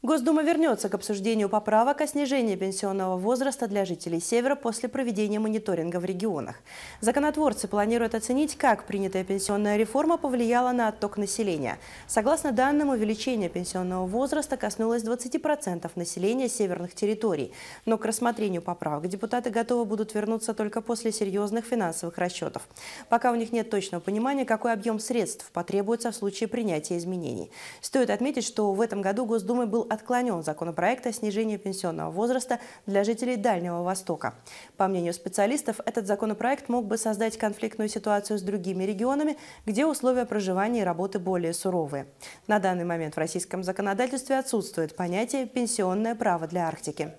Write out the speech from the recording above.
Госдума вернется к обсуждению поправок о снижении пенсионного возраста для жителей Севера после проведения мониторинга в регионах. Законотворцы планируют оценить, как принятая пенсионная реформа повлияла на отток населения. Согласно данным, увеличение пенсионного возраста коснулось 20% населения северных территорий. Но к рассмотрению поправок депутаты готовы будут вернуться только после серьезных финансовых расчетов. Пока у них нет точного понимания, какой объем средств потребуется в случае принятия изменений. Стоит отметить, что в этом году Госдумой был отклонен законопроект о снижении пенсионного возраста для жителей Дальнего Востока. По мнению специалистов, этот законопроект мог бы создать конфликтную ситуацию с другими регионами, где условия проживания и работы более суровые. На данный момент в российском законодательстве отсутствует понятие «пенсионное право для Арктики».